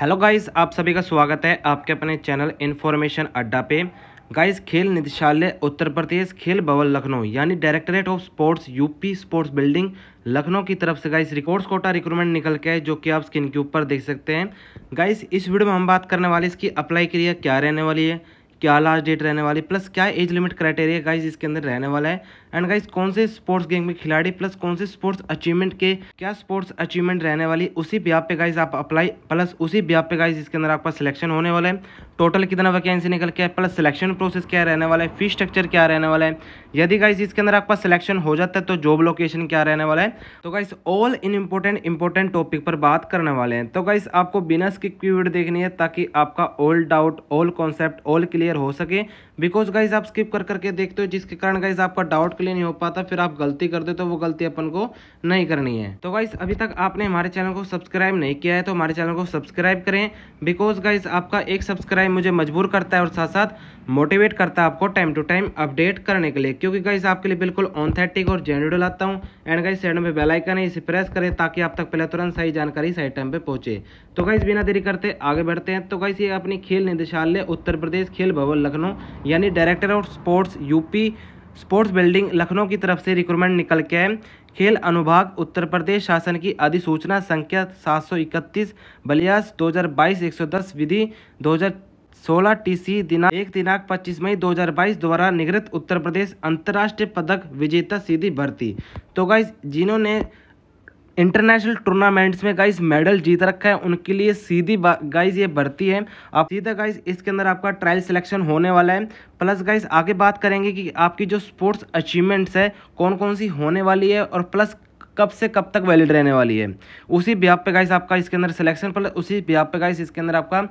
hello guys आप सभी का स्वागत है आपके अपने चैनल इन्फॉर्मेशन अड्डा पे गाइस खेल निदेशालय उत्तर प्रदेश खेल भवन लखनऊ यानी directorate of sports UP sports building Lucknow की तरफ से गाइस रिकॉर्ड्स कोटा रिक्रूटमेंट निकल के जो कि आप स्क्रीन के ऊपर देख सकते हैं गाइस इस वीडियो में हम बात करने वाले इसकी अप्लाई क्रिया क्या रहने वाली है क्या लास्ट डेट रहने वाली प्लस क्या एज लिमिट क्राइटेरिया गाइज इसके अंदर रहने वाला है एंड गाइज कौन से स्पोर्ट्स गेम में खिलाड़ी प्लस कौन से स्पोर्ट्स अचीवमेंट के क्या स्पोर्ट्स अचीवमेंट रहने वाली उसी ब्याप पे गाइज आप अप्लाई प्लस उसी ब्याप पे गाइज इसके अंदर आपका सिलेक्शन होने वाला है टोटल कितना वैकेंसी निकल के प्लस सिलेक्शन प्रोसेस क्या रहने वाला है फी स्ट्रक्चर क्या रहने वाला है यदि गाइस इसके अंदर आपका सिलेक्शन हो जाता है तो जॉब लोकेशन क्या रहने वाला है तो गाइस ऑल इन इम्पोर्टेंट इम्पोर्टेंट टॉपिक पर बात करने वाले हैं तो गाइस आपको बिना स्किप की वीडियो देखनी है ताकि आपका all doubt all concept all clear हो सके बिकॉज गाइज आप स्किप कर करके देखते हो जिसके कारण गाइज आपका डाउट क्लियर नहीं हो पाता फिर आप गलती कर दे तो वो गलती अपन को नहीं करनी है तो गाइज अभी तक आपने हमारे चैनल को सब्सक्राइब नहीं किया है तो हमारे चैनल को सब्सक्राइब करें बिकॉज गाइज आपका एक सब्सक्राइब मुझे मजबूर करता है और साथ साथ मोटिवेट करता है आपको टाइम टू टाइम अपडेट करने के लिए क्योंकि गाइस आपके लिए बिल्कुल ऑनथेटिक और जेनरल लाता हूँ एंड गाइस साइड में बेलाइकन है इसे प्रेस करें ताकि आप तक पहले तुरंत सही जानकारी सही टाइम पर पहुंचे तो गाइस बिना देरी करते आगे बढ़ते हैं तो गाइस ये अपनी खेल निदेशालय उत्तर प्रदेश खेल भवन लखनऊ यानी director of sports UP sports building Lucknow की तरफ से रिक्रूटमेंट निकल के है खेल अनुभाग उत्तर प्रदेश शासन की अधिसूचना संख्या सात सौ इकतीस बलियास दो हज़ार विधि दो सोलह टीसी दिनांक एक दिनांक 25 मई 2022 द्वारा निगृत उत्तर प्रदेश अंतर्राष्ट्रीय पदक विजेता सीधी भर्ती तो गाइज जिन्होंने इंटरनेशनल टूर्नामेंट्स में गाइस मेडल जीत रखा है उनके लिए सीधी गाइस ये भर्ती है आप सीधा गाइस इसके अंदर आपका ट्रायल सिलेक्शन होने वाला है प्लस गाइस आगे बात करेंगे कि आपकी जो स्पोर्ट्स अचीवमेंट्स है कौन कौन सी होने वाली है और प्लस कब से कब तक वैलिड रहने वाली है उसी ब्याप पे गाइस आपका इसके अंदर सिलेक्शन पर उसी ब्याप पे गाइस इसके अंदर आपका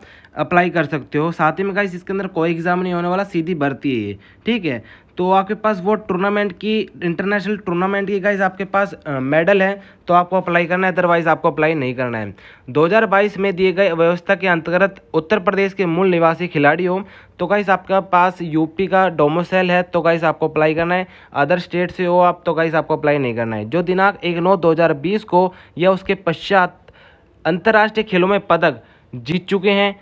अप्लाई कर सकते हो साथ ही में गाइस इसके अंदर कोई एग्जाम नहीं होने वाला सीधी भर्ती है ठीक है तो आपके पास वो टूर्नामेंट की इंटरनेशनल टूर्नामेंट की गाइज आपके पास मेडल है तो आपको अप्लाई करना है अदरवाइज आपको अप्लाई नहीं करना है 2022 में दिए गए व्यवस्था के अंतर्गत उत्तर प्रदेश के मूल निवासी खिलाड़ी हो तो गाइस आपके पास यूपी का डोमोसेल है तो गाइस आपको अप्लाई करना है अदर स्टेट से हो आप तो गाइस आपको अप्लाई नहीं करना है जो दिनांक एक नौ दो को या उसके पश्चात अंतर्राष्ट्रीय खेलों में पदक जीत चुके हैं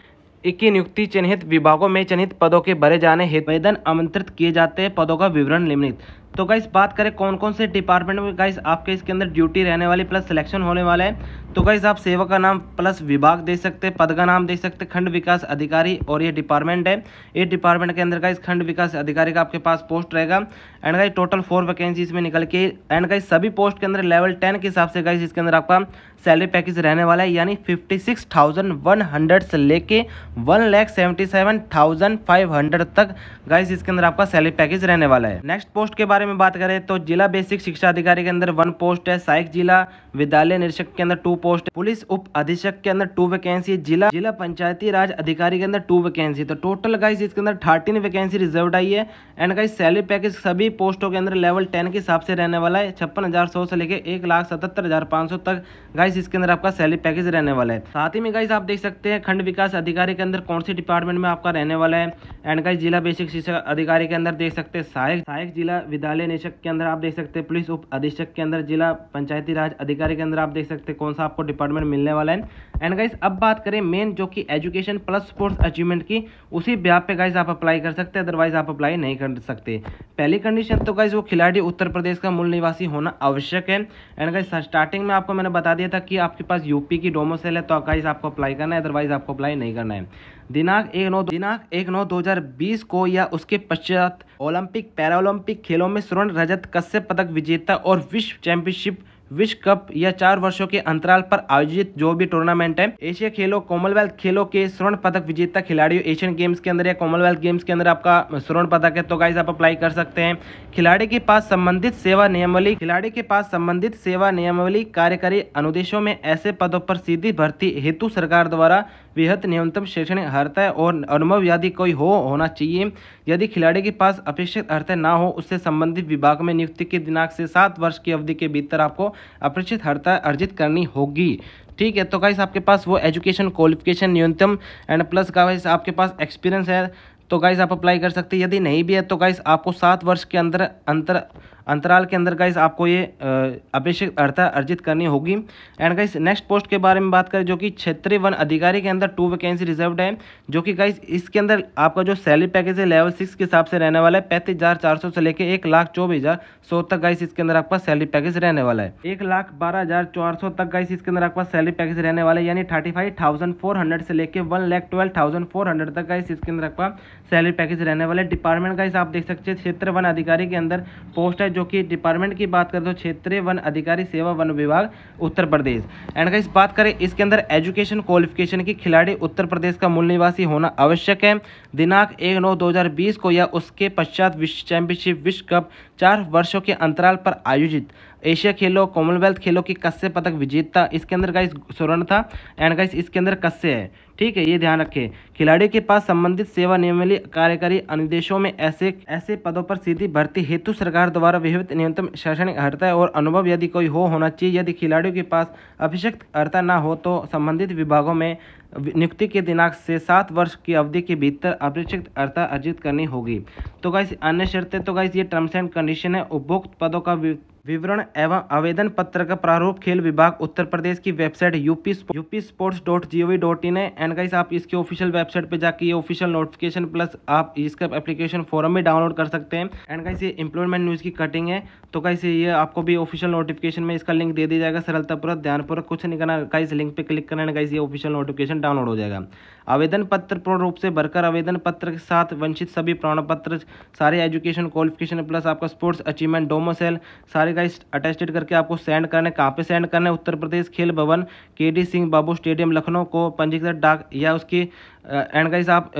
इक्की नियुक्ति चिन्हित विभागों में चिन्हित पदों के भरे जाने हेतु आवेदन आमंत्रित किए जाते हैं पदों का विवरण निम्नित तो गाइस बात करें कौन कौन से डिपार्टमेंट में गाइस आपके इसके अंदर ड्यूटी रहने वाली प्लस सिलेक्शन होने वाला है तो गाइस आप सेवा का नाम प्लस विभाग दे सकते हैं पद का नाम दे सकते हैं खंड विकास अधिकारी और ये डिपार्टमेंट है ये डिपार्टमेंट के अंदर गाइस खंड विकास अधिकारी का आपके पास पोस्ट रहेगा and guys total four vacancies में निकल के एंड गाइस सभी पोस्ट के अंदर लेवल टेन के हिसाब से गाइस इसके अंदर आपका सैलरी पैकेज रहने वाला है यानी fifty six thousand one hundred से लेके one lakh seventy seven thousand five hundred तक गाइस इसके अंदर आपका सैलरी पैकेज रहने वाला है नेक्स्ट पोस्ट के बारे बारे में बात करें तो जिला बेसिक शिक्षा अधिकारी के अंदर वन पोस्ट है सहायक जिला विद्यालय निरीक्षक के अंदर टू पोस्ट पुलिस उप अधीक्षक के अंदर टू वैकेंसी जिला जिला पंचायती राज अधिकारी के अंदर टू वैकेंसी तो टोटल गाइस इसके अंदर थर्टीन वैकेंसी रिजर्व आई है एंड गाइस सैलरी पैकेज सभी पोस्टों के अंदर लेवल टेन के हिसाब से रहने वाला है छप्पन हजार सौ से लेकर एक लाख सतहत्तर हजार सौ तक गाइस इसके अंदर आपका सैलरी पैकेज रहने वाला है साथ ही में गाइस आप देख सकते हैं खंड विकास अधिकारी के अंदर कौन से डिपार्टमेंट में आपका रहने वाला है एंड गाइस जिला बेसिक शिक्षा अधिकारी के अंदर देख सकते हैं सहायक सहायक जिला विद्यालय निरीक्षक के अंदर आप देख सकते हैं पुलिस उप अधीक्षक के अंदर जिला पंचायती राज अधिकारी अधिकारी के अंदर आप देख सकते हैं कौन सा आपको डिपार्टमेंट मिलने वाला है एंड गाइज अब बात करें मेन जो कि एजुकेशन प्लस स्पोर्ट्स अचीवमेंट की उसी ब्याप पे गाइज आप अप्लाई कर सकते हैं अदरवाइज आप अप्लाई नहीं कर सकते पहली कंडीशन तो गाइज वो खिलाड़ी उत्तर प्रदेश का मूल निवासी होना आवश्यक है एंड गाइज स्टार्टिंग में आपको मैंने बता दिया था कि आपके पास यूपी की डोमोसेल है तो गाइज आपको अप्लाई करना है अदरवाइज आपको अप्लाई नहीं करना है दिनांक एक नौ दिनांक एक नौ दो हजार बीस को या उसके पश्चात ओलंपिक पैरा ओलंपिक खेलों में स्वर्ण रजत कश्यप पदक विजेता और विश्व चैंपियनशिप विश्व कप या चार वर्षों के अंतराल पर आयोजित जो भी टूर्नामेंट है एशिया खेलों कॉमनवेल्थ खेलों के स्वर्ण पदक विजेता खिलाड़ियों एशियन गेम्स के अंदर या कॉमनवेल्थ गेम्स के अंदर आपका स्वर्ण पदक है तो गाइज आप अप्लाई कर सकते हैं खिलाड़ी के पास संबंधित सेवा नियमावली खिलाड़ी के पास संबंधित सेवा नियमावली कार्यकारी अनुदेशों में ऐसे पदों पर सीधी भर्ती हेतु सरकार द्वारा बेहद न्यूनतम शैक्षणिक अर्थ और अनुभव यदि कोई हो होना चाहिए यदि खिलाड़ी के पास अपेक्षित अर्थ ना हो उससे संबंधित विभाग में नियुक्ति के दिनांक से सात वर्ष की अवधि के भीतर आपको अपेक्षित हड़ताल अर्जित करनी होगी ठीक है तो गाइस आपके पास वो एजुकेशन क्वालिफिकेशन न्यूनतम एंड प्लस का आपके पास एक्सपीरियंस है तो गाइस आप अप्लाई कर सकते हैं यदि नहीं भी है तो गाइस आपको सात वर्ष के अंदर अंतर अंतराल के अंदर गाइस आपको ये अपेक्षित अर्थ अर्जित करनी होगी एंड गाइस नेक्स्ट पोस्ट के बारे में बात करें जो कि क्षेत्रीय वन अधिकारी के अंदर टू वैकेंसी रिजर्व है जो कि गाइस इसके अंदर आपका जो सैलरी पैकेज है लेवल सिक्स के हिसाब से रहने वाला है पैंतीस से लेकर एक लाख चौबीस हज़ार सौ तक गाइस इसके अंदर आपका सैलरी पैकेज रहने वाला है एक लाख बारह हज़ार चार सौ तक गाइस इसके अंदर आपका सैलरी पैकेज रहने वाला है यानी thirty five thousand four hundred से लेकर one lakh twelve thousand four hundred तक गाइस इसके अंदर आपका सैलरी पैकेज रहने वाला है डिपार्टमेंट का हिसाब देख सकते हैं क्षेत्र वन अधिकारी के अंदर पोस्ट है जो कि डिपार्टमेंट की बात करें तो क्षेत्रीय वन अधिकारी सेवा वन विभाग उत्तर प्रदेश एंड गाइस बात करें इसके अंदर एजुकेशन क्वालिफिकेशन की खिलाड़ी उत्तर प्रदेश का मूल निवासी होना आवश्यक है दिनांक एक नौ दो को या उसके पश्चात विश्व चैंपियनशिप विश्व कप चार वर्षों के अंतराल पर आयोजित एशिया खेलो कॉमनवेल्थ खेलो की कस्य पदक विजेता इसके अंदर का स्वर्ण था एंड का इसके अंदर कस्य है ठीक है ये ध्यान रखें खिलाड़ी के पास संबंधित सेवा नियमली कार्यकारी अनुदेशों में ऐसे ऐसे पदों पर सीधी भर्ती हेतु सरकार द्वारा विहित न्यूनतम शैक्षणिक अर्हता और अनुभव यदि कोई हो होना चाहिए यदि खिलाड़ियों के पास अभिषिक्त अर्हता ना हो तो संबंधित विभागों में नियुक्ति के दिनांक से सात वर्ष की अवधि के भीतर अपेक्षित अर्था अर्जित करनी होगी तो गाइस अन्य शर्तें तो गाइस ये टर्म्स एंड कंडीशन है उपभोक्त पदों का विवरण एवं आवेदन पत्र का प्रारूप खेल विभाग उत्तर प्रदेश की website UP UP sports dot G O V dot in है एंड गाइस आप इसके ऑफिशियल वेबसाइट पे जाके ये ऑफिशियल नोटिफिकेशन प्लस आप इसका एप्लीकेशन फॉरम भी डाउनलोड कर सकते हैं एंड गाइस ये इंप्लॉयमेंट न्यूज़ की कटिंग है तो गाइस ये आपको भी ऑफिशियल नोटिफिकेशन में इसका लिंक दे दिया जाएगा सरलतापूर्वक ध्यानपूर्वक कुछ नहीं करना गाइस लिंक पर क्लिक करना गाइस ये ऑफिशियल नोटिफिकेशन डाउनलोड हो जाएगा आवेदन पत्र पूर्ण रूप से भरकर आवेदन पत्र के साथ वंचित सभी प्रमाण पत्र सारे एजुकेशन क्वालिफिकेशन प्लस आपका स्पोर्ट्स अचीवमेंट डोमोसेल सारे का इस अटेस्टेड करके आपको सेंड करने कहाँ पे सेंड करने उत्तर प्रदेश खेल भवन K D Singh Babu stadium Lucknow को पंजीकृत डाक या उसकी एंड गाइस आप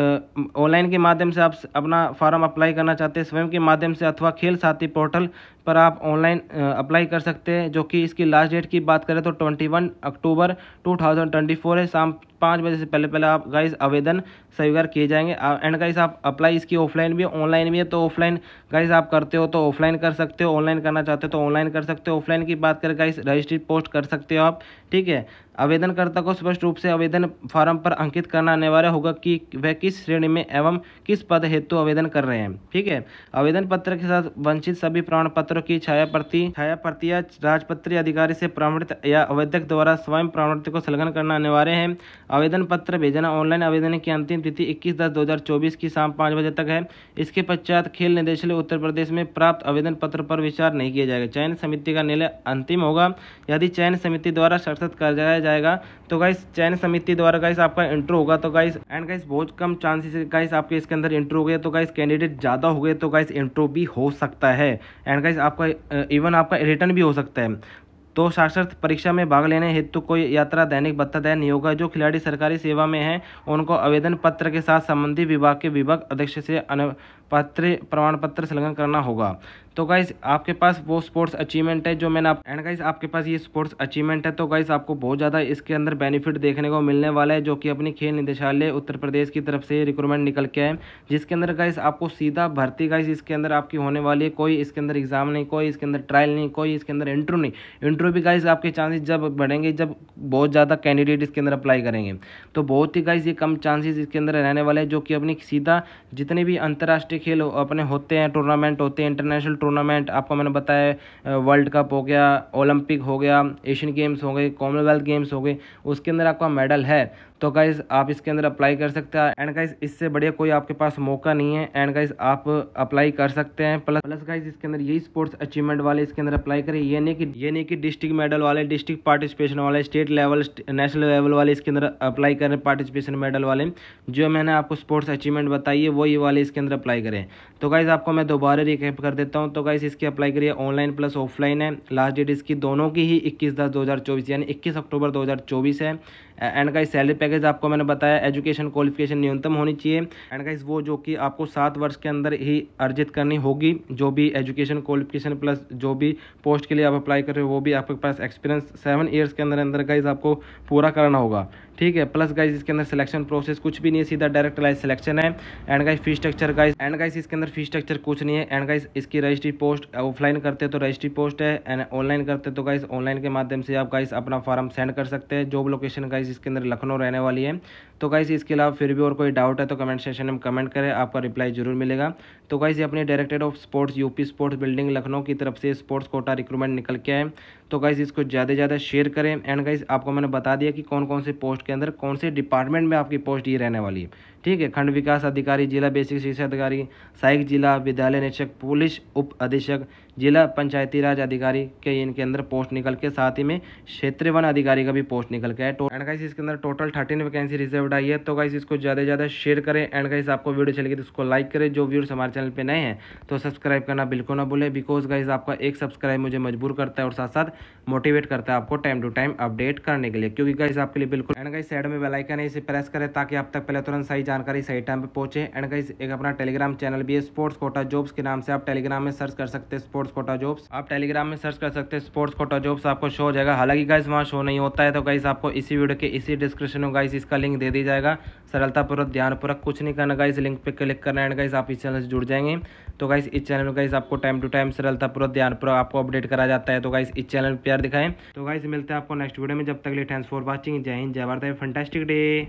ऑनलाइन के माध्यम से आप अपना फॉर्म अप्लाई करना चाहते हैं स्वयं के माध्यम से अथवा खेल साथी पोर्टल पर आप ऑनलाइन अप्लाई कर सकते हैं जो कि इसकी लास्ट डेट की बात करें तो ट्वेंटी अक्टूबर टू है शाम पाँच बजे से पहले पहले आप गाइस आवेदन स्वीकार किए जाएंगे एंड गाइस आप अप्लाई इसकी ऑफलाइन भी ऑनलाइन भी है तो ऑफलाइन गाइस आप करते हो तो ऑफलाइन कर सकते हो ऑनलाइन करना चाहते हो तो ऑनलाइन कर सकते हो ऑफलाइन की बात करें गाइस रजिस्ट्री पोस्ट कर सकते हो आप ठीक है आवेदनकर्ता को स्पष्ट रूप से आवेदन फॉर्म पर अंकित करना अनिवार्य होगा कि वह किस श्रेणी में एवं किस पद हेतु आवेदन कर रहे हैं ठीक है आवेदन पत्र के साथ वंचित सभी प्रमाण पत्रों की छाया प्रति छाया प्रति या राजपत्रीय अधिकारी से प्रमाणित या आवेदक द्वारा स्वयं प्रमाणित को संलग्न करना अनिवार्य है आवेदन पत्र भेजना ऑनलाइन आवेदन की अंतिम तिथि इक्कीस दस दो हज़ार चौबीस की शाम पाँच बजे तक है इसके पश्चात खेल निदेशालय उत्तर प्रदेश में प्राप्त आवेदन पत्र पर विचार नहीं किया जाएगा चयन समिति का निर्णय अंतिम होगा यदि चयन समिति द्वारा कर जाया जाएगा तो गाइस चयन समिति द्वारा गाइस आपका इंटरव्यू होगा तो गाइस एंड गाइस बहुत कम चांसेस गाइस आपके इसके अंदर इंटरव्यू हो गया तो गाइस कैंडिडेट ज़्यादा हो गए तो गाइस इंटरव्यू भी हो सकता है एंड गाइस आपका इवन आपका रिटर्न भी हो सकता है तो साक्षरत परीक्षा में भाग लेने हेतु कोई यात्रा दैनिक भत्ता दैन नहीं होगा जो खिलाड़ी सरकारी सेवा में हैं उनको आवेदन पत्र के साथ संबंधित विभाग के विभाग अध्यक्ष से पत्र प्रमाण पत्र संलग्न करना होगा तो गाइज आपके पास वो स्पोर्ट्स अचीवमेंट है जो मैंने आप एंड गाइज आपके पास ये स्पोर्ट्स अचीवमेंट है तो गाइज आपको बहुत ज़्यादा इसके अंदर बेनिफिट देखने को मिलने वाला है जो कि अपनी खेल निदेशालय उत्तर प्रदेश की तरफ से रिक्रूटमेंट निकल के आए जिसके अंदर गाइज आपको सीधा भर्ती गाइज इसके अंदर आपकी होने वाली है कोई इसके अंदर एग्जाम नहीं कोई इसके अंदर ट्रायल नहीं कोई इसके अंदर इंटरव्यू नहीं इंटरव्यू भी गाइज आपके चांसेस जब बढ़ेंगे जब बहुत ज़्यादा कैंडिडेट इसके अंदर अप्लाई करेंगे तो बहुत ही गाइज ये कम चांसेज इसके अंदर रहने वाले हैं जो कि अपनी सीधा जितने भी अंतर्राष्ट्रीय खेल अपने होते हैं टूर्नामेंट होते हैं इंटरनेशनल टूर्नामेंट आपको मैंने बताया वर्ल्ड कप हो गया ओलंपिक हो गया एशियन गेम्स हो गए कॉमनवेल्थ गेम्स हो गए उसके अंदर आपका मेडल है तो गाइज़ आप इसके अंदर अप्लाई कर सकते हैं एंड गाइज़ इससे बढ़िया कोई आपके पास मौका नहीं है एंड गाइज़ आप अप्लाई कर सकते हैं प्लस प्लस गाइज़ इसके अंदर यही स्पोर्ट्स अचीवमेंट वाले इसके अंदर अप्लाई करें ये नहीं कि ये नहीं कि डिस्ट्रिक्ट मेडल वाले डिस्ट्रिक्ट पार्टिसिपेशन वाले स्टेट लेवल नेशनल लेवल वाले इसके अंदर अप्लाई करें पार्टिसिपेशन मेडल वाले जो मैंने आपको स्पोर्ट्स अचीवमेंट बताई है वही वाले इसके अंदर अप्लाई करें तो गाइज़ आपको मैं दोबारा रिकेप कर देता हूँ तो गाइज़ इसकी अप्लाई करिए ऑनलाइन प्लस ऑफलाइन है लास्ट डेट इसकी दोनों की ही इक्कीस दस दो यानी इक्कीस अक्टूबर दो है एंड का सैलरी पैकेज आपको मैंने बताया एजुकेशन क्वालिफिकेशन न्यूनतम होनी चाहिए एंड का वो जो कि आपको सात वर्ष के अंदर ही अर्जित करनी होगी जो भी एजुकेशन क्वालिफिकेशन प्लस जो भी पोस्ट के लिए आप अप्लाई कर रहे हो वो भी आपके पास एक्सपीरियंस सेवन ईयर्स के अंदर अंदर गाइज आपको पूरा करना होगा ठीक है प्लस गाइज इसके अंदर सिलेक्शन प्रोसेस कुछ भी नहीं है सीधा डायरेक्ट लाइज सिलेक्शन है and guys fee structure guys and guys इसके अंदर फी स्ट्रक्चर कुछ नहीं है एंड गाइज इसकी रजिस्ट्री पोस्ट ऑफलाइन करते तो रजिस्ट्री पोस्ट है एंड ऑनलाइन करते तो गाइज ऑनलाइन के माध्यम से आप गाइज अपना फॉर्म सेंड कर सकते हैं जॉब लोकेशन गाइज इसके अंदर लखनऊ रहने वाली है तो गाइस इसके अलावा फिर भी और कोई डाउट है तो कमेंट सेशन में कमेंट करें आपका रिप्लाई जरूर मिलेगा तो गाइस ये अपने director of sports UP sports building Lucknow की तरफ से स्पोर्ट्स कोटा रिक्रूटमेंट निकल के आए तो गाइज़ इसको ज़्यादा से ज़्यादा शेयर करें एंड गाइज़ आपको मैंने बता दिया कि कौन कौन से पोस्ट के अंदर कौन से डिपार्टमेंट में आपकी पोस्ट ये रहने वाली है ठीक है खंड विकास अधिकारी जिला बेसिक शिक्षा अधिकारी सहायक जिला विद्यालय निरीक्षक पुलिस उप अधीक्षक जिला पंचायती राज अधिकारी के इनके अंदर पोस्ट निकल के साथ ही में क्षेत्रीय वन अधिकारी का भी पोस्ट निकल के तो एंड गाइस इसके अंदर टोटल थर्टीन वैकेंसी रिजर्व आई है तो गाइस इसको ज़्यादा से ज़्यादा शेयर करें एंड गाइस आपको वीडियो चलेगी तो उसको लाइक करें जो व्यूर्स हमारे चैनल पर नए हैं तो सब्सक्राइब करना बिल्कुल ना भूलें बिकॉज गाइज आपका एक सब्सक्राइब मुझे मजबूर करता है और साथ साथ मोटिवेट करता है आपको टाइम टू टाइम अपडेट करने के लिए क्योंकि गाइस आपके लिए बिल्कुल एंड गाइस साइड में बेलाइकन है इसे प्रेस करें ताकि आप तक पहले तुरंत सही जानकारी सही टाइम पर पहुंचे एंड गाइस एक अपना टेलीग्राम चैनल भी है स्पोर्ट्स कोटा जॉब्स के नाम से आप टेलीग्राम में सर्च कर सकते हैं स्पोर्ट्स कोटा जॉब्स आप टेलीग्राम में सर्च कर सकते हैं स्पोर्ट्स कोटा जॉब्स आपको शो हो जाएगा हालांकि गाइस वहाँ शो नहीं होता है तो गाइस आपको इसी वीडियो के इसी डिस्क्रिप्शन में गाइस इसका लिंक दे दिया जाएगा सरलतापूर्वक ध्यानपूर्वक कुछ नहीं करना गाइस लिंक पे क्लिक करना एंड गाइस आप इस चैनल से जुड़ जाएंगे तो गाइस इस चैनल में गाइस आपको टाइम टू टाइम सरलतापूर्वक ध्यानपूर्वक आपको अपडेट करा जाता है तो गाइस इस चैनल प्यार दिखाएं तो गाइस मिलते हैं आपको नेक्स्ट वीडियो में जब तक लिए थैंक्स फॉर वॉचिंग जय हिंद जय भारत फंटेस्टिक डे